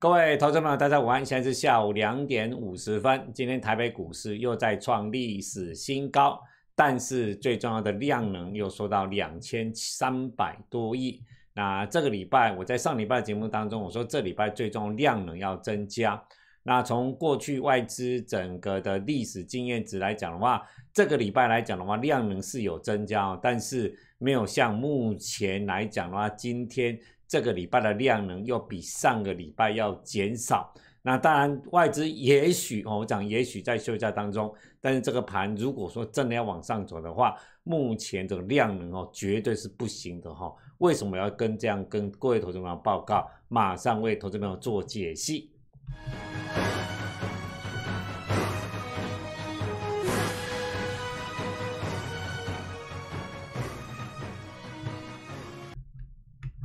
各位投资朋友，大家午安！现在是下午两点五十分。今天台北股市又在创历史新高，但是最重要的量能又缩到两千三百多亿。那这个礼拜我在上礼拜的节目当中，我说这礼拜最终量能要增加。那从过去外资整个的历史经验值来讲的话，这个礼拜来讲的话，量能是有增加，但是没有像目前来讲的话，今天。这个礼拜的量能又比上个礼拜要减少，那当然外资也许哦，我讲也许在休假当中，但是这个盘如果说真的要往上走的话，目前这种量能哦绝对是不行的哈。为什么要跟这样跟各位投资友报告？马上为投资友做解析。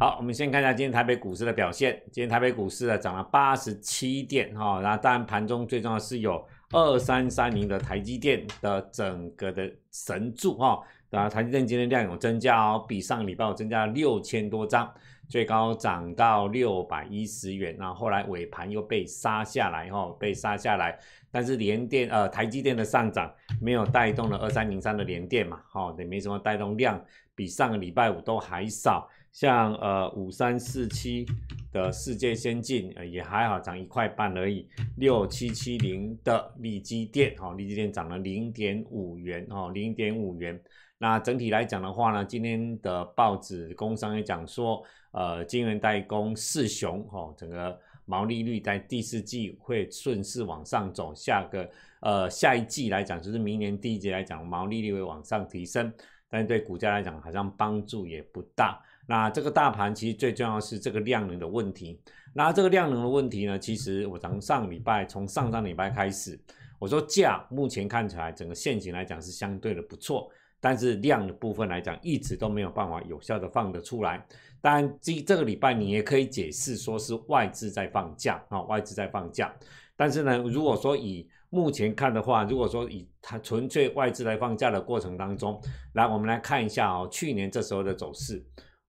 好，我们先看一下今天台北股市的表现。今天台北股市啊涨了八十七点哈，然后当然盘中最重要是有二三三零的台积电的整个的神助哈，对后台积电今天量有增加哦，比上礼拜五增加了六千多张，最高涨到六百一十元，然后后来尾盘又被杀下来哈，被杀下来。但是联电呃台积电的上涨没有带动了二三零三的联电嘛，哦，也没什么带动量，比上个礼拜五都还少。像呃五三四七的世界先进，呃也还好，涨一块半而已。六七七零的利基电，哈，利基电涨了零点五元，哈，零点五元。那整体来讲的话呢，今天的报纸工商也讲说，呃，金圆代工四雄，哈，整个毛利率在第四季会顺势往上走，下个呃下一季来讲就是明年第一季来讲，毛利率会往上提升，但是对股价来讲好像帮助也不大。那这个大盘其实最重要是这个量能的问题。那这个量能的问题呢，其实我从上礼拜，从上上礼拜开始，我说价目前看起来整个现形来讲是相对的不错，但是量的部分来讲一直都没有办法有效的放得出来。当然，这这个礼拜你也可以解释说是外资在放假啊，外资在放假。但是呢，如果说以目前看的话，如果说以它纯粹外资来放假的过程当中，来我们来看一下哦，去年这时候的走势。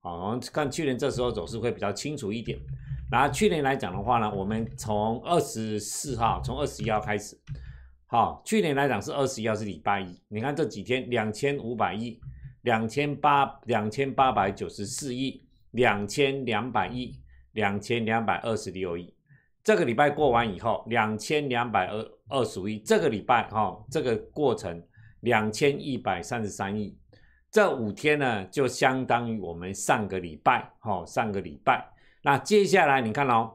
哦，我们看去年这时候走势会比较清楚一点。然后去年来讲的话呢，我们从二十四号，从二十一号开始。好，去年来讲是二十一号是礼拜一，你看这几天两千五百亿，两千八两千八百九十四亿，两千两百亿，两千两百二十六亿。这个礼拜过完以后，两千两百二二十亿，这个礼拜哈，这个过程两千一百三十三亿。这五天呢，就相当于我们上个礼拜，哈，上个礼拜。那接下来你看哦，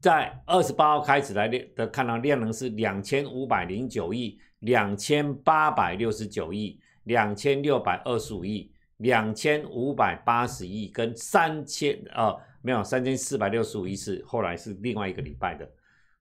在二十八号开始来的，看到量能是两千五百零九亿、两千八百六十九亿、两千六百二十五亿、两千五百八十亿跟三千，呃，没有三千四百六十五亿是后来是另外一个礼拜的。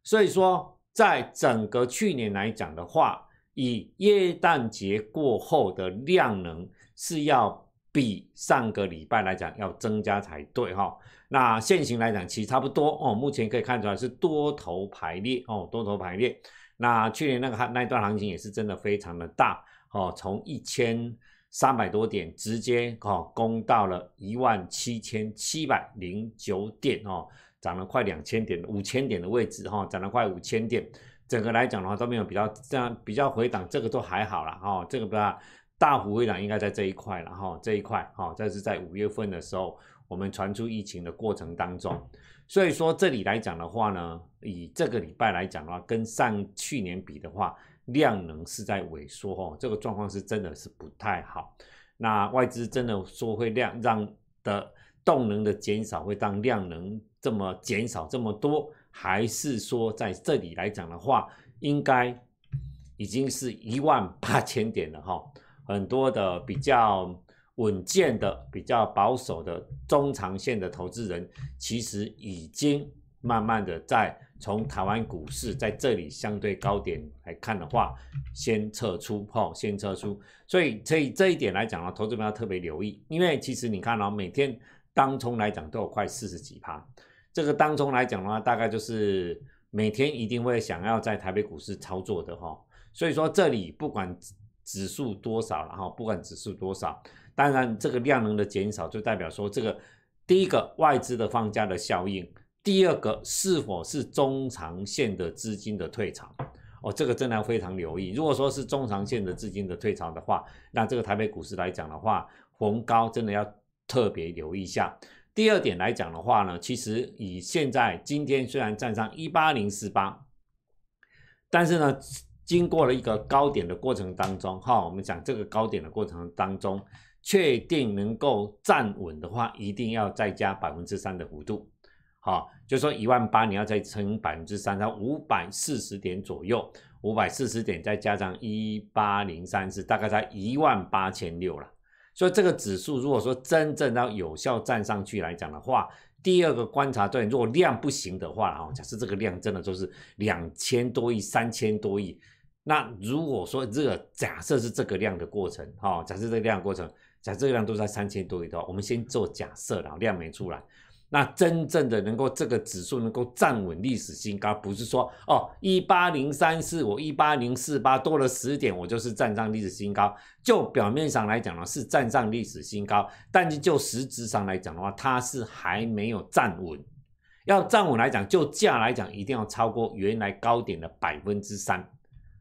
所以说，在整个去年来讲的话，以耶诞节过后的量能是要比上个礼拜来讲要增加才对哈。那现形来讲其实差不多哦。目前可以看出来是多头排列哦，多头排列。那去年那个那一段行情也是真的非常的大哦，从一千三百多点直接哦攻到了一万七千七百零九点哦，涨了快两千点，五千点的位置哈，涨了快五千点。整个来讲的话都没有比较这样比较回档，这个都还好了哈。这个不大大幅回档应该在这一块了哈。这一块哈，这是在五月份的时候我们传出疫情的过程当中。所以说这里来讲的话呢，以这个礼拜来讲的话，跟上去年比的话，量能是在萎缩哈。这个状况是真的是不太好。那外资真的说会量，让的动能的减少会让量能这么减少这么多。还是说，在这里来讲的话，应该已经是一万八千点了哈。很多的比较稳健的、比较保守的中长线的投资人，其实已经慢慢的在从台湾股市在这里相对高点来看的话，先撤出泡，先撤出。所以，这这一点来讲啊，投资朋友要特别留意，因为其实你看啊，每天当冲来讲都有快四十几趴。这个当中来讲的话，大概就是每天一定会想要在台北股市操作的哈，所以说这里不管指数多少，然后不管指数多少，当然这个量能的减少就代表说这个第一个外资的放假的效应，第二个是否是中长线的资金的退场，哦，这个真的非常留意。如果说是中长线的资金的退潮的话，那这个台北股市来讲的话，逢高真的要特别留意一下。第二点来讲的话呢，其实以现在今天虽然站上一八零四八，但是呢，经过了一个高点的过程当中，哈，我们讲这个高点的过程当中，确定能够站稳的话，一定要再加百分之三的幅度，好，就说一万八你要再乘百分之三，到五百四十点左右，五百四十点再加上一八零三是大概在一万八千六了。所以这个指数如果说真正要有效站上去来讲的话，第二个观察点，如果量不行的话，哈，假设这个量真的就是两千多亿、三千多亿，那如果说这个假设是这个量的过程，哈，假设这个量过程，假设这个量都在三千多亿的话，我们先做假设然后量没出来。那真正的能够这个指数能够站稳历史新高，不是说哦一八零三四五一八零四八多了十点，我就是站上历史新高。就表面上来讲呢，是站上历史新高，但是就实质上来讲的话，它是还没有站稳。要站稳来讲，就价来讲，一定要超过原来高点的百分之三。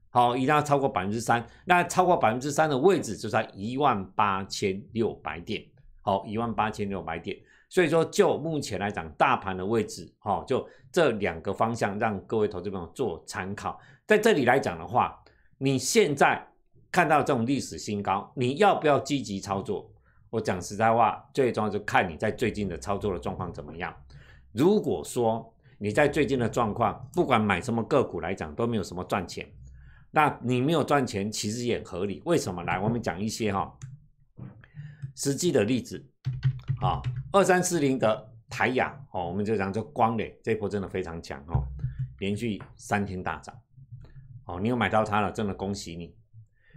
好，一定要超过百分之三。那超过百分之三的位置就在一万八千六百点。好，一万八千六百点。所以说，就目前来讲，大盘的位置，哈，就这两个方向，让各位投资朋友做参考。在这里来讲的话，你现在看到这种历史新高，你要不要积极操作？我讲实在话，最重要就看你在最近的操作的状况怎么样。如果说你在最近的状况，不管买什么个股来讲，都没有什么赚钱，那你没有赚钱其实也合理。为什么？来，我们讲一些哈实际的例子，啊。二三四零的台亚哦，我们就讲这光磊这一波真的非常强哦，连续三天大涨哦，你有买到它了，真的恭喜你。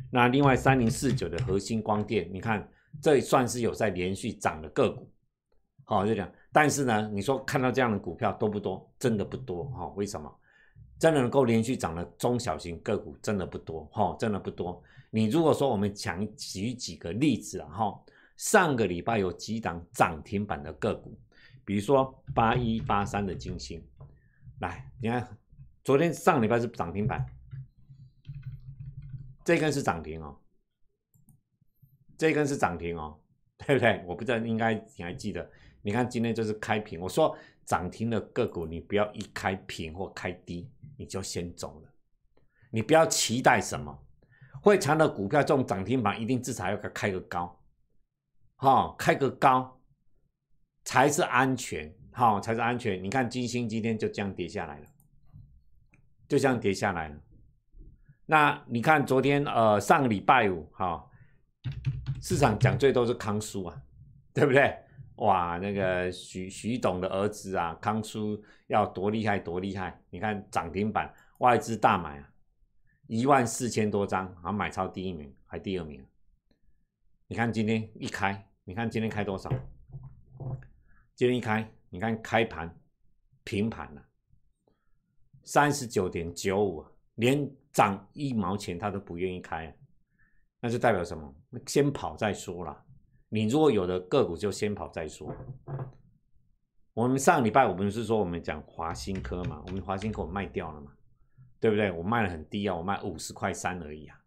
那另外三零四九的核心光电，你看这算是有在连续涨的个股哦，就讲，但是呢，你说看到这样的股票多不多？真的不多哈，为什么？真的能够连续涨的中小型个股真的不多哈，真的不多。你如果说我们讲举几个例子哈。上个礼拜有几档涨停板的个股，比如说八一八三的金星，来，你看昨天上礼拜是涨停板，这根是涨停哦，这根是涨停哦，对不对？我不知道，应该你还记得？你看今天就是开平，我说涨停的个股，你不要一开平或开低你就先走了，你不要期待什么，会长的股票这种涨停板一定至少要开个高。哈，开个高才是安全，哈才是安全。你看金星今天就这样跌下来了，就这样跌下来了。那你看昨天呃上个礼拜五哈，市场讲最多是康叔啊，对不对？哇，那个徐徐董的儿子啊，康叔要多厉害多厉害。你看涨停板外资大买啊，一万四千多张，啊，买超第一名还第二名。你看今天一开。你看今天开多少？今天一开，你看开盘平盘了，三十九点九五，连涨一毛钱他都不愿意开，那就代表什么？先跑再说啦。你如果有的个股就先跑再说。我们上礼拜我们是说我们讲华新科嘛，我们华新科我卖掉了嘛，对不对？我卖了很低啊，我卖五十块三而已啊。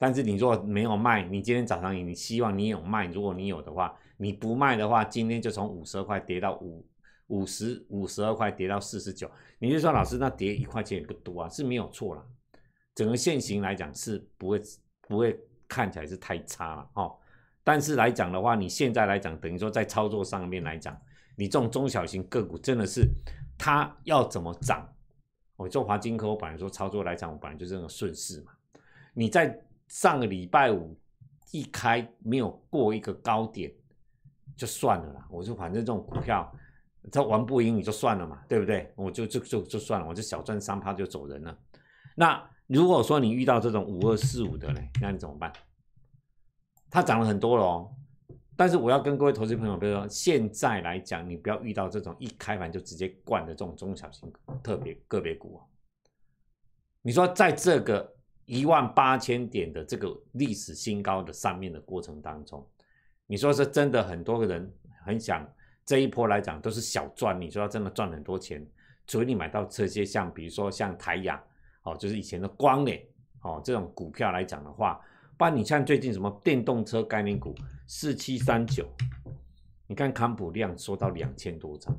但是你说没有卖，你今天早上你希望你有卖，如果你有的话，你不卖的话，今天就从五十二块跌到五五十五十二块跌到四十九，你就说老师那跌一块钱也不多啊，是没有错了。整个现形来讲是不会不会看起来是太差了哦。但是来讲的话，你现在来讲等于说在操作上面来讲，你这种中小型个股真的是它要怎么涨，我做华金科，我本来说操作来讲，我本来就是那种顺势嘛，你在。上个礼拜五一开没有过一个高点就算了啦，我就反正这种股票它玩不赢你就算了嘛，对不对？我就就就就算了，我就小赚三趴就走人了。那如果说你遇到这种五二四五的嘞，那你怎么办？它涨了很多了哦，但是我要跟各位投资朋友比如说，现在来讲，你不要遇到这种一开盘就直接灌的这种中小型特别个别股啊。你说在这个。一万八千点的这个历史新高，的上面的过程当中，你说是真的很多个人很想这一波来讲都是小赚，你说真的赚很多钱，除非你买到这些像比如说像台雅哦，就是以前的光磊哦这种股票来讲的话，不然你像最近什么电动车概念股四七三九，你看康普量缩到两千多张，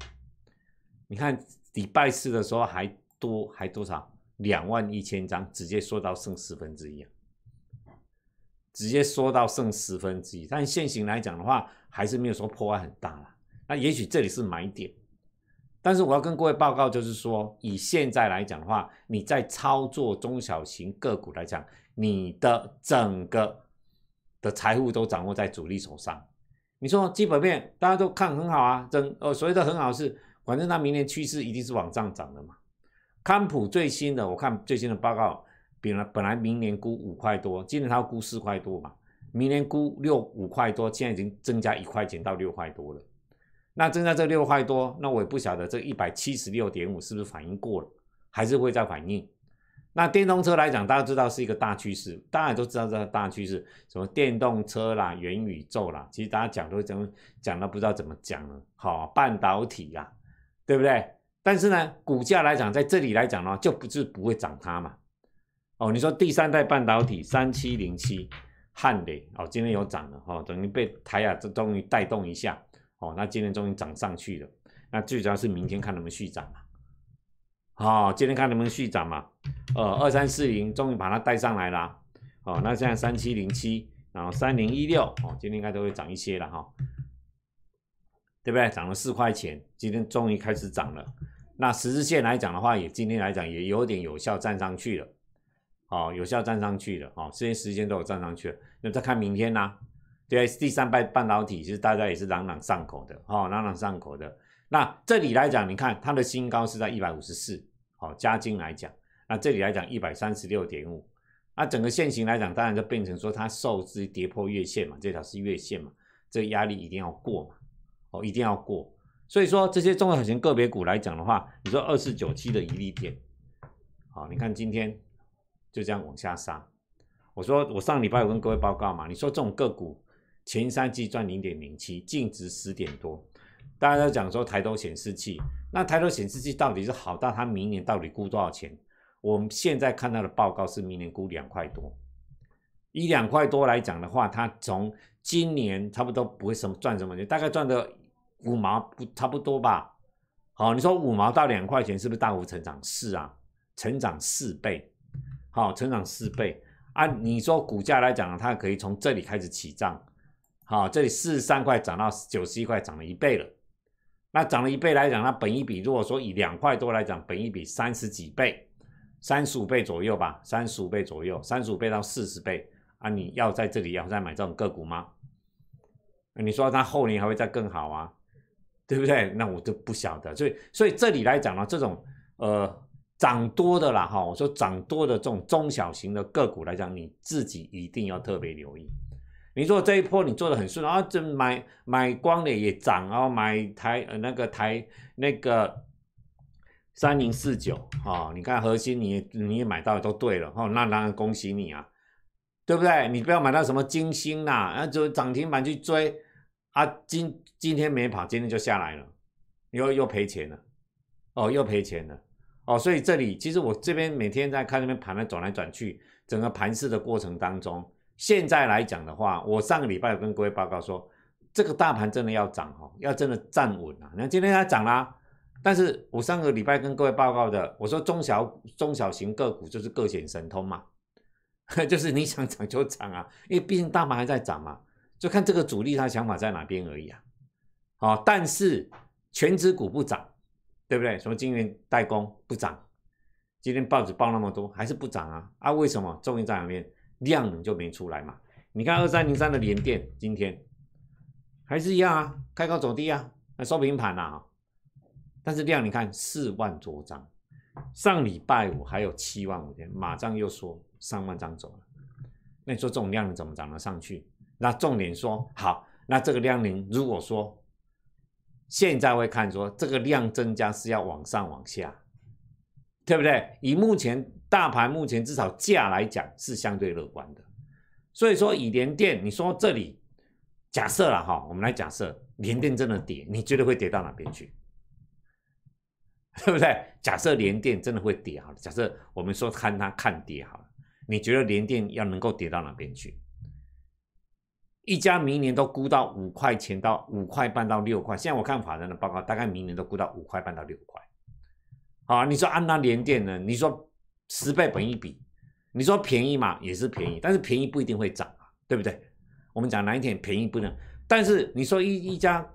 你看礼拜四的时候还多还多少？两万一千张直接缩到剩十分之一啊，直接缩到剩十分之一。但现行来讲的话，还是没有说破坏很大了。那也许这里是买点，但是我要跟各位报告就是说，以现在来讲的话，你在操作中小型个股来讲，你的整个的财富都掌握在主力手上。你说基本面大家都看很好啊，整哦，所谓的很好是，反正它明年趋势一定是往上涨的嘛。康普最新的，我看最新的报告，本来本来明年估五块多，今年它估四块多嘛，明年估六五块多，现在已经增加一块钱到六块多了。那增加这六块多，那我也不晓得这一百七十六点五是不是反应过了，还是会再反应。那电动车来讲，大家知道是一个大趋势，大家都知道这个大趋势，什么电动车啦、元宇宙啦，其实大家讲都讲讲都不知道怎么讲了。好，半导体呀，对不对？但是呢，股价来讲，在这里来讲呢，就不是不会涨它嘛。哦，你说第三代半导体三七零七汉磊哦，今天有涨了哦，等于被台亚这终于带动一下哦，那今天终于涨上去了。那最主要是明天看能不能续涨嘛。好，今天看能不能续涨嘛。呃，二三四零终于把它带上来了。哦，那现在三七零七，然后三零一六哦，今天应该都会涨一些了哈。对不对？涨了四块钱，今天终于开始涨了。那十字线来讲的话，也今天来讲也有点有效站上去了，哦，有效站上去了，哦，这些时间都有站上去了。那再看明天呢？对，第三代半导体其实大家也是朗朗上口的，哦，朗朗上口的。那这里来讲，你看它的新高是在一百五十四，哦，加金来讲，那这里来讲一百三十六点五，那整个线型来讲，当然就变成说它受之跌破月线嘛，这条是月线嘛，这个压力一定要过嘛。哦，一定要过，所以说这些中小型个别股来讲的话，你说二四九七的一力片，好，你看今天就这样往下杀。我说我上礼拜有跟各位报告嘛，你说这种个股前三季赚零点零七，净值十点多，大家都讲说抬头显示器，那抬头显示器到底是好大？它明年到底估多少钱？我们现在看到的报告是明年估两块多，一两块多来讲的话，它从今年差不多不会什么赚什么钱，大概赚的。五毛不差不多吧？好，你说五毛到两块钱，是不是大幅成长？是啊，成长四倍，好，成长四倍。啊，你说股价来讲，它可以从这里开始起涨，好，这里四十三块涨到九十一块，涨了一倍了。那涨了一倍来讲，它本一比，如果说以两块多来讲，本一比三十几倍，三十五倍左右吧，三十五倍左右，三十五倍到四十倍。啊，你要在这里要再买这种个股吗？你说它后年还会再更好啊？对不对？那我就不晓得，所以所以这里来讲呢，这种呃涨多的啦哈，我说涨多的这种中小型的个股来讲，你自己一定要特别留意。你说这一波你做的很顺啊，这买买光了也涨啊，买台呃那个台那个三零四九啊，你看核心你你也买到都对了哦，那当然恭喜你啊，对不对？你不要买到什么金星啦、那就涨停板去追啊金。今天没跑，今天就下来了，又又赔钱了，哦，又赔钱了，哦，所以这里其实我这边每天在看那边盘来转来转去，整个盘市的过程当中，现在来讲的话，我上个礼拜有跟各位报告说，这个大盘真的要涨哈，要真的站稳了。你看今天它涨啦，但是我上个礼拜跟各位报告的，我说中小中小型个股就是各显神通嘛，就是你想涨就涨啊，因为毕竟大盘还在涨嘛，就看这个主力他想法在哪边而已啊。哦，但是全职股不涨，对不对？什么晶圆代工不涨？今天报纸报那么多，还是不涨啊？啊，为什么？重点在哪边？量能就没出来嘛？你看二三零三的连电今天还是一样啊，开高走低啊，那收平盘啊。但是量，你看四万多张，上礼拜五还有七万五千，马上又说三万张走了。那你说这种量能怎么涨得上去？那重点说好，那这个量能如果说。现在会看说这个量增加是要往上往下，对不对？以目前大盘目前至少价来讲是相对乐观的，所以说以联电，你说这里假设了哈，我们来假设联电真的跌，你觉得会跌到哪边去？对不对？假设联电真的会跌好了，假设我们说看它看跌好了，你觉得联电要能够跌到哪边去？一家明年都估到五块钱到五块半到六块，现在我看法人的报告，大概明年都估到五块半到六块。好，你说安那联电呢？你说十倍本一比，你说便宜嘛，也是便宜，但是便宜不一定会涨啊，对不对？我们讲哪一天便宜不能，但是你说一一家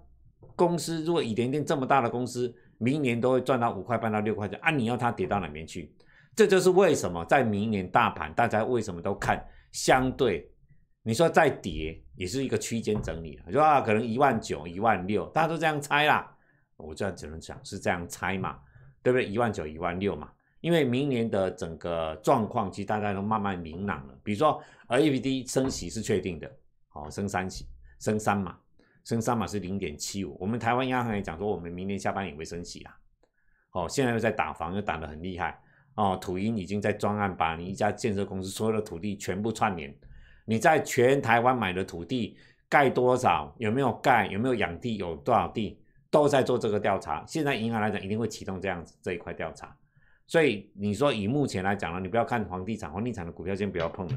公司，如果以联电这么大的公司，明年都会赚到五块半到六块钱啊，你要它跌到哪边去？这就是为什么在明年大盘，大家为什么都看相对。你说再跌也是一个区间整理。你说啊，可能一万九、一万六，大家都这样猜啦。我这样只能讲是这样猜嘛，对不对？一万九、一万六嘛。因为明年的整个状况其实大家都慢慢明朗了。比如说，而 a P D 升息是确定的，哦，升三息，升三嘛，升三嘛是零点七五。我们台湾央行也讲说，我们明年下半年会升息啊。哦，现在又在打房，又打得很厉害。哦，土银已经在专案把你一家建设公司所有的土地全部串联。你在全台湾买的土地盖多少？有没有盖？有没有养地？有多少地？都在做这个调查。现在银行来讲，一定会启动这样子这一块调查。所以你说以目前来讲呢，你不要看房地产，房地产的股票先不要碰了。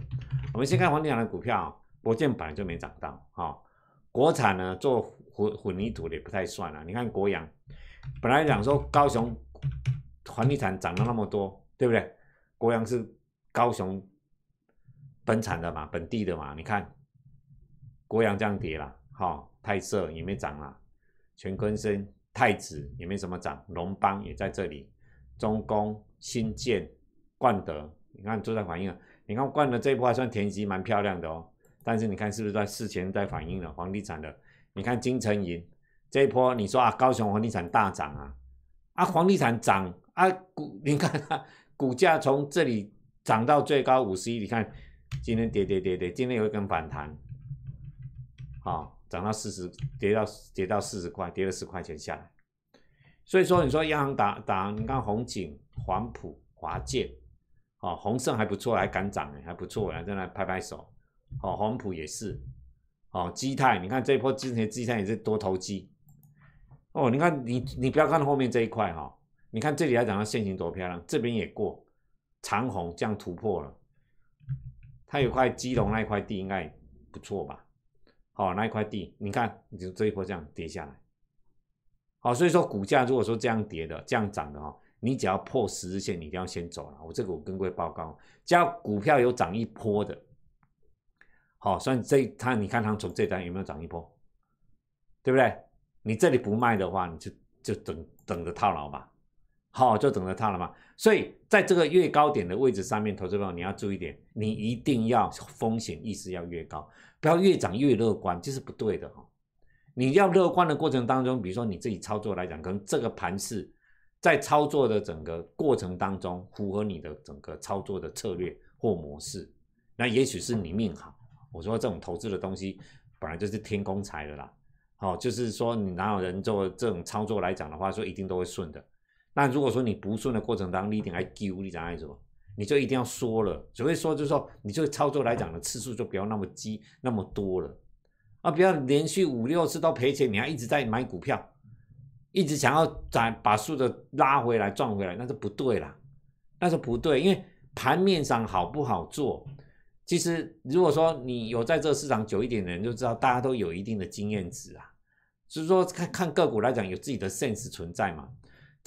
我们先看房地产的股票，国建来就没涨到啊。国产呢，做混混凝土的也不太算了。你看国阳，本来讲说高雄房地产涨了那么多，对不对？国阳是高雄。本产的嘛，本地的嘛，你看，国阳这样跌了，哦，泰色也没涨了，全坤生、太子也没什么涨，龙邦也在这里，中公、新建、冠德，你看都在反应了。你看冠德这一波还算填息蛮漂亮的哦，但是你看是不是在事前在反应了房地产的？你看金城银这一波，你说啊，高雄房地产大涨啊，啊房地产涨啊股，你看它、股价从这里涨到最高五十一，你看。今天跌跌跌跌，今天有一根反弹，啊，涨到四十，跌到跌到四十块，跌了十块钱下来。所以说，你说央行打打，你看红景、黄埔、华建，啊，宏盛还不错，还敢涨，还不错，还在那拍拍手，哦，黄埔也是，哦，基泰，你看这一波之前基泰也是多投机，哦，你看你你不要看后面这一块哈，你看这里来讲它线形多漂亮，这边也过长虹这样突破了。它有块基隆那一块地应该不错吧？好，那一块地，你看，你就这一波这样跌下来，好，所以说股价如果说这样跌的，这样涨的哈，你只要破十日线，你一定要先走了。我这个我跟各位报告，只要股票有涨一波的，好，所以这它你看它从这单有没有涨一波，对不对？你这里不卖的话，你就就等等着套牢吧。好，就等着它了嘛。所以，在这个越高点的位置上面，投资朋友你要注意点，你一定要风险意识要越高，不要越涨越乐观，这是不对的哈。你要乐观的过程当中，比如说你自己操作来讲，可能这个盘是在操作的整个过程当中，符合你的整个操作的策略或模式，那也许是你命好。我说这种投资的东西本来就是天公财的啦，好，就是说你哪有人做这种操作来讲的话，说一定都会顺的。那如果说你不顺的过程当中，你一定还丢，你怎样说？你就一定要说了。只会说，就是说，你个操作来讲的次数就不要那么急，那么多了。啊，不要连续五六次都赔钱，你还一直在买股票，一直想要再把数的拉回来赚回来，那是不对了。那是不对，因为盘面上好不好做？其实，如果说你有在这个市场久一点的人，就知道大家都有一定的经验值啊。就是说，看看个股来讲，有自己的 sense 存在嘛。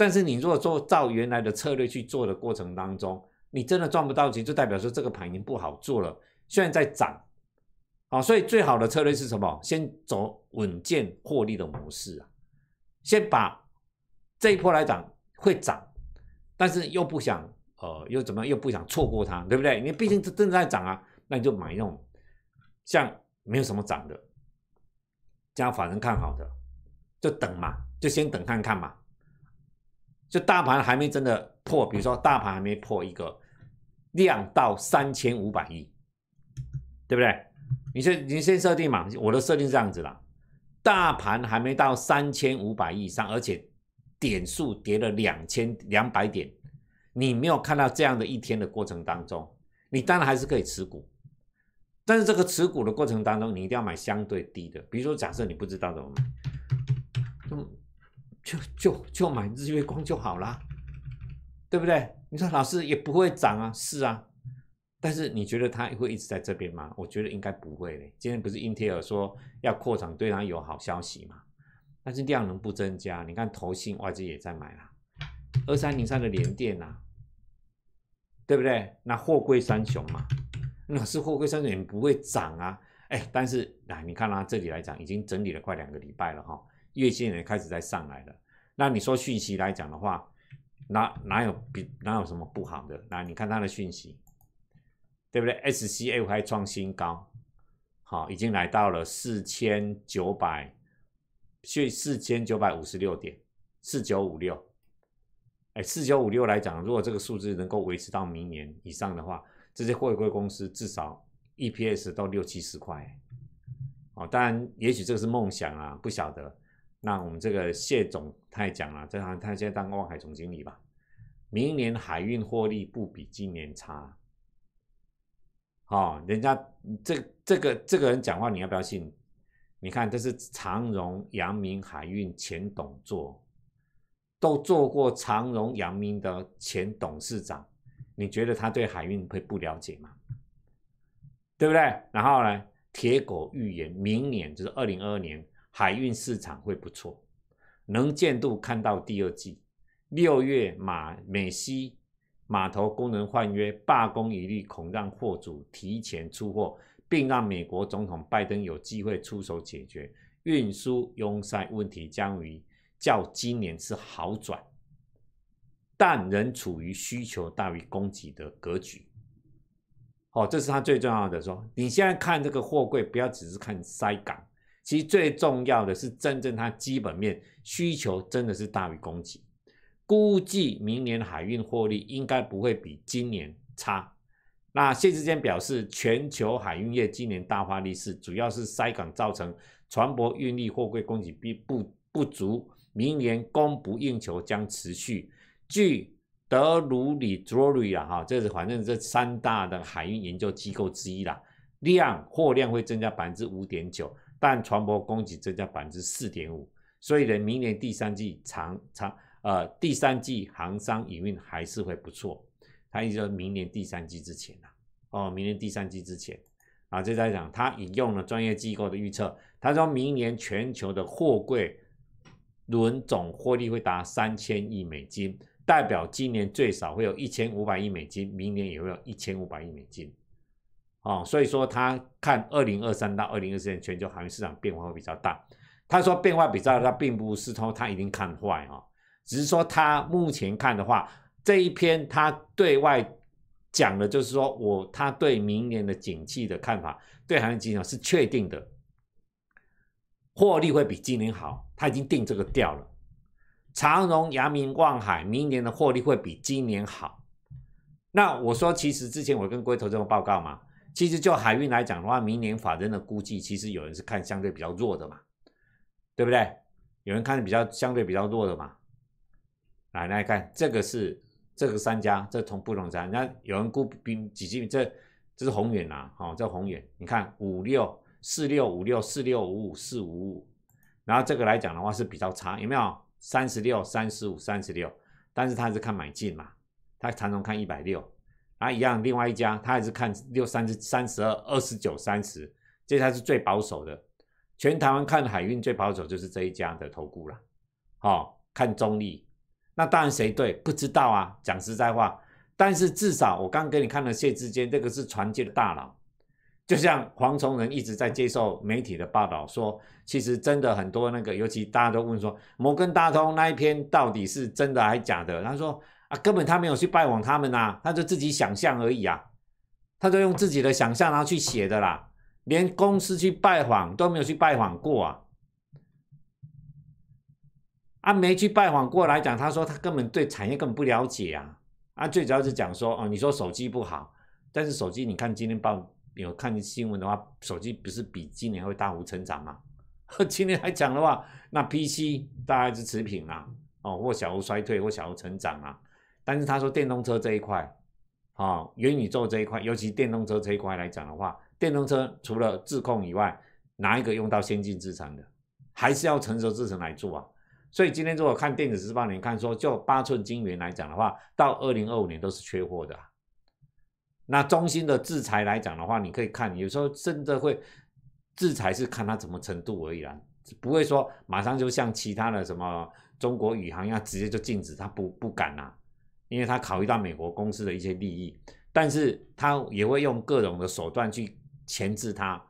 但是你如果做照原来的策略去做的过程当中，你真的赚不到钱，就代表说这个盘已经不好做了。虽然在涨，啊，所以最好的策略是什么？先走稳健获利的模式啊，先把这一波来涨会涨，但是又不想呃又怎么样又不想错过它，对不对？你毕竟正在涨啊，那你就买那种像没有什么涨的，加法人看好的，就等嘛，就先等看看嘛。就大盘还没真的破，比如说大盘还没破一个量到三千五百亿，对不对？你先你先设定嘛，我的设定是这样子啦，大盘还没到三千五百亿以上，而且点数跌了两千两百点，你没有看到这样的一天的过程当中，你当然还是可以持股，但是这个持股的过程当中，你一定要买相对低的，比如说假设你不知道怎么买，嗯。就就就买日月光就好啦，对不对？你说老师也不会涨啊，是啊。但是你觉得它会一直在这边吗？我觉得应该不会嘞。今天不是英特尔说要扩产，对它有好消息嘛？但是量能不增加，你看投信外资也在买了，二三零三的联电啊，对不对？那货柜三雄嘛，老是货柜三雄不会涨啊。哎，但是啊，你看啦，这里来讲已经整理了快两个礼拜了哈。月线也开始在上来了，那你说讯息来讲的话，哪哪有比哪有什么不好的？那你看它的讯息，对不对？SCFI 创新高，好，已经来到了四千九百去四千九百五十六点四九五六。哎，四九五六来讲，如果这个数字能够维持到明年以上的话，这些货柜公司至少 EPS 到六七十块。哦，当然，也许这个是梦想啊，不晓得。那我们这个谢总他也讲了，这他现在当望海总经理吧，明年海运获利不比今年差。哦，人家这这个这个人讲话你要不要信？你看，这是长荣、阳明海运前董座，都做过长荣、阳明的前董事长，你觉得他对海运会不了解吗？对不对？然后呢，铁狗预言明年就是二零二二年。海运市场会不错，能见度看到第二季六月马美西码头工人换约罢工一律恐让货主提前出货，并让美国总统拜登有机会出手解决运输拥塞问题，将于较今年是好转，但仍处于需求大于供给的格局。哦，这是他最重要的说，你现在看这个货柜，不要只是看塞港。其实最重要的是，真正它基本面需求真的是大于供给。估计明年海运获利应该不会比今年差。那谢志坚表示，全球海运业今年大发利是，主要是塞港造成船舶运力、货柜供给并不不足，明年供不应求将持续。据德鲁里 （Drua） 哈，这是反正这三大的海运研究机构之一啦，量货量会增加百分之五点九。但船舶供给增加百分之四点五，所以呢，明年第三季长长呃第三季航商营运还是会不错。他一直说明年第三季之前呐，哦，明年第三季之前啊，就在讲他引用了专业机构的预测，他说明年全球的货柜轮总获利会达三千亿美金，代表今年最少会有一千五百亿美金，明年也会有一千五百亿美金。哦，所以说他看二零二三到二零二四年全球航运市场变化会比较大。他说变化比较大，并不是说他已经看坏啊，只是说他目前看的话，这一篇他对外讲的就是说我他对明年的景气的看法，对行业景气是确定的，获利会比今年好。他已经定这个调了。长荣、阳明、望海，明年的获利会比今年好。那我说，其实之前我跟龟头这么报告嘛。其实就海运来讲的话，明年法人的估计，其实有人是看相对比较弱的嘛，对不对？有人看比较相对比较弱的嘛。来来看这个是这个三家，这同不同家？那有人估比几近？这这是宏远啊，好，这宏远，你看五六四六五六四六五五四五五，然后这个来讲的话是比较差，有没有？三十六三十五三十六，但是他是看买进嘛，他常常看一百六。啊，一样，另外一家他也是看六三、十三十二、二十九、三十，这才是最保守的。全台湾看海运最保守就是这一家的头股了。好，看中立，那当然谁对不知道啊，讲实在话。但是至少我刚给你看了谢志坚，这个是船界的大佬。就像黄崇仁一直在接受媒体的报道说，其实真的很多那个，尤其大家都问说，摩根大通那一篇到底是真的还是假的？他说。啊，根本他没有去拜访他们呐，他就自己想象而已啊，他就用自己的想象然后去写的啦，连公司去拜访都没有去拜访过啊。按没去拜访过来讲，他说他根本对产业根本不了解啊。啊，最主要是讲说，哦，你说手机不好，但是手机你看今天报有看新闻的话，手机不是比今年会大幅成长吗？今年来讲的话，那 PC 大概是持平啊，哦，或小幅衰退或小幅成长啊。但是他说电动车这一块，啊，元宇宙这一块，尤其电动车这一块来讲的话，电动车除了自控以外，哪一个用到先进制程的，还是要成熟制程来做啊？所以今天如果看电子时报，你看说就八寸晶圆来讲的话，到二零二五年都是缺货的。那中心的制裁来讲的话，你可以看，有时候甚至会制裁是看它怎么程度而已啦，不会说马上就像其他的什么中国宇航一样直接就禁止，他不不敢呐。因为他考虑到美国公司的一些利益，但是他也会用各种的手段去钳制他，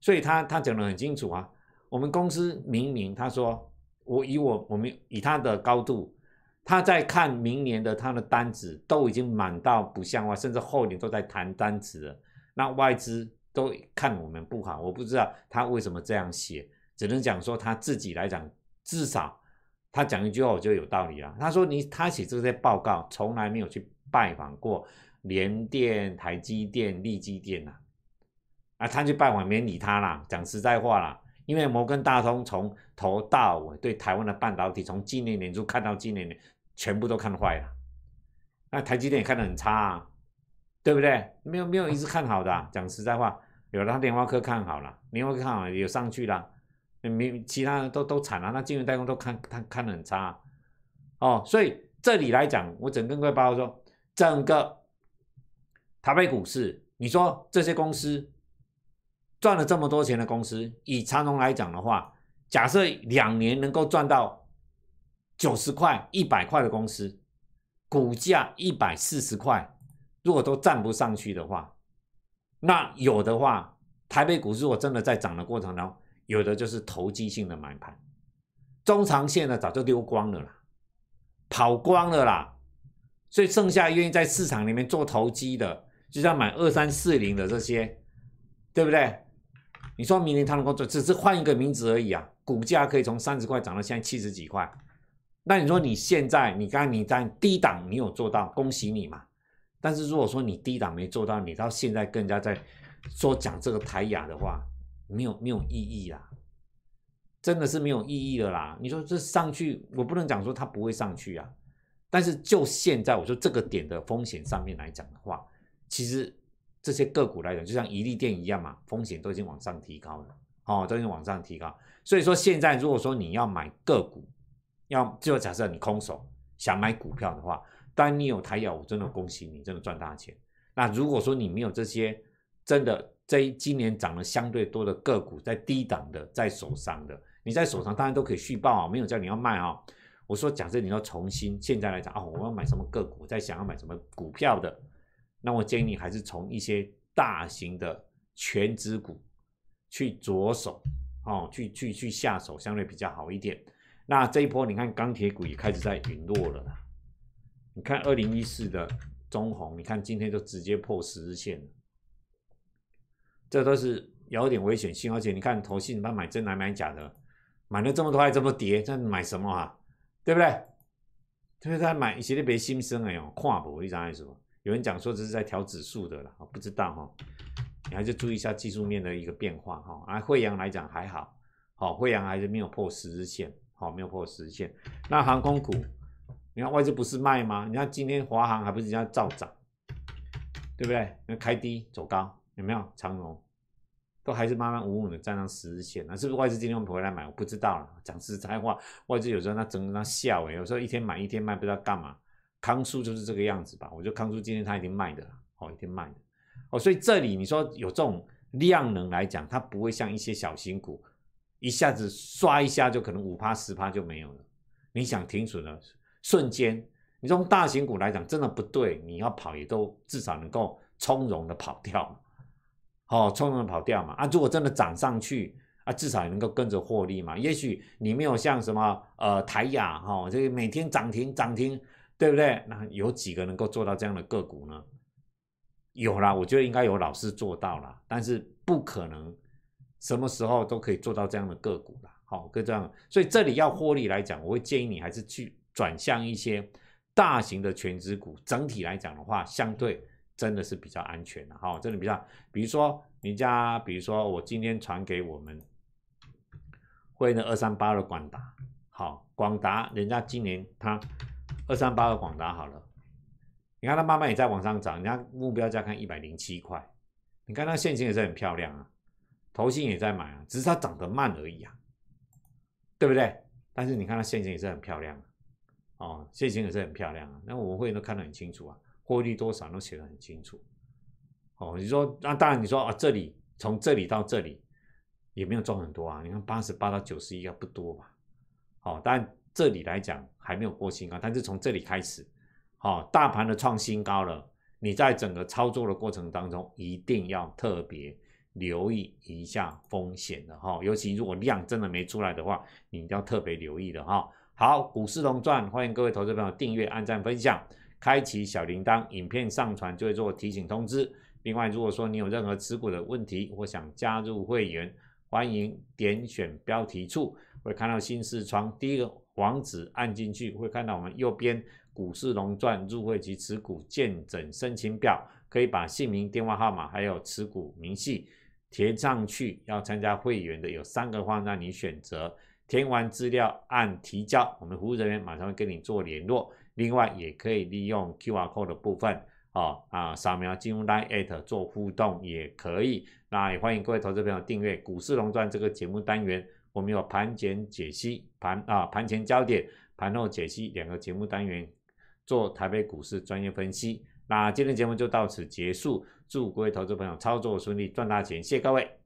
所以他他讲得很清楚啊，我们公司明明他说我以我我们以他的高度，他在看明年的他的单子都已经满到不像话，甚至后年都在谈单子了，那外资都看我们不好，我不知道他为什么这样写，只能讲说他自己来讲至少。他讲一句话我就有道理了。他说你他写这些报告从来没有去拜访过联电、台积电、力基电呐，啊，他去拜访没理他啦。讲实在话啦，因为摩根大通从头到尾对台湾的半导体从今年年初看到今年年全部都看坏了。那台积电也看得很差，啊，对不对？没有没有一直看好的。讲实在话，有他联发科看好了，联发科看好了有上去了。没，其他人都都惨了，那金融代工都看，看看得很差，哦，所以这里来讲，我整个概括说，整个台北股市，你说这些公司赚了这么多钱的公司，以长荣来讲的话，假设两年能够赚到九十块、一百块的公司，股价一百四十块，如果都站不上去的话，那有的话，台北股市我真的在涨的过程当中。有的就是投机性的买盘，中长线呢早就丢光了啦，跑光了啦，所以剩下愿意在市场里面做投机的，就像买二三四零的这些，对不对？你说明年他能够做，只是换一个名字而已啊，股价可以从三十块涨到现在七十几块。那你说你现在，你刚你在低档你有做到，恭喜你嘛。但是如果说你低档没做到，你到现在更加在说讲这个台雅的话。没有没有意义啦，真的是没有意义的啦。你说这上去，我不能讲说它不会上去啊。但是就现在，我说这个点的风险上面来讲的话，其实这些个股来讲，就像一粒电一样嘛，风险都已经往上提高了，哦，都已经往上提高。所以说现在，如果说你要买个股，要就假设你空手想买股票的话，当你有台药，我真的恭喜你，真的赚大钱。那如果说你没有这些，真的。在今年涨了相对多的个股，在低档的，在手上的，你在手上当然都可以续报啊，没有叫你要卖啊。我说，假设你要重新现在来讲啊，我要买什么个股，在想要买什么股票的，那我建议你还是从一些大型的全指股去着手啊，去去去下手相对比较好一点。那这一波你看钢铁股也开始在陨落了，你看二零一四的中红，你看今天就直接破十日线了。这都是有点危险性，而且你看投信，他买真来买假的，买了这么多还这么跌，这买什么啊？对不对？特别在买一些特别新生的呦，跨博一张还是什么？有人讲说这是在调指数的了，不知道哈。你还是注意一下技术面的一个变化哈。啊，惠阳来讲还好，好惠阳还是没有破十日线，好没有破十日线。那航空股，你看外资不是卖吗？你看今天华航还不是家照涨，对不对？那开低走高。有没有长龙，都还是慢慢稳稳的站上十日线啊？是不是外资今天不会来买？我不知道了。讲实在话，外资有时候那整个那笑哎，有时候一天买一天卖，不知道干嘛。康叔就是这个样子吧？我觉得康叔今天他已经卖的了，哦，一天卖的，哦，所以这里你说有这种量能来讲，它不会像一些小型股一下子刷一下就可能五趴十趴就没有了。你想停损了瞬间，你这种大型股来讲真的不对，你要跑也都至少能够从容的跑掉。哦，匆匆的跑掉嘛啊！如果真的涨上去啊，至少也能够跟着获利嘛。也许你没有像什么呃台雅哈，这个每天涨停涨停，对不对？那有几个能够做到这样的个股呢？有啦，我觉得应该有老师做到了，但是不可能什么时候都可以做到这样的个股啦。好，就这样。所以这里要获利来讲，我会建议你还是去转向一些大型的全值股。整体来讲的话，相对。真的是比较安全的哈，真的比较，比如说，人家比如说我今天传给我们会的二三八的广达，好，广达人家今年他二三八的广达好了，你看它慢慢也在往上涨，人家目标价看一百零七块，你看它现金也是很漂亮啊，头信也在买啊，只是它涨得慢而已啊，对不对？但是你看它现金也是很漂亮啊，哦，现金也是很漂亮啊，那我们会都看得很清楚啊。获利多少都写得很清楚，哦，你说那当然，你说啊，这里从这里到这里也没有赚很多啊，你看八十八到九十一也不多吧，哦，但这里来讲还没有过新高，但是从这里开始，哦，大盘的创新高了，你在整个操作的过程当中一定要特别留意一下风险的哈，尤其如果量真的没出来的话，你一定要特别留意的哈。好，股市龙传，欢迎各位投资朋友订阅、按赞、分享。开启小铃铛，影片上传就会做提醒通知。另外，如果说你有任何持股的问题，或想加入会员，欢迎点选标题处，会看到新视窗，第一个网址按进去，会看到我们右边“股市龙钻入会及持股见证申请表”，可以把姓名、电话号码还有持股明细填上去。要参加会员的有三个方，让你选择。填完资料按提交，我们服务人员马上会跟你做联络。另外也可以利用 QR code 的部分，哦啊，扫描 Line at 做互动也可以。那也欢迎各位投资朋友订阅《股市龙钻》这个节目单元，我们有盘前解析、盘啊盘前焦点、盘后解析两个节目单元做台北股市专业分析。那今天节目就到此结束，祝各位投资朋友操作顺利，赚大钱，谢谢各位。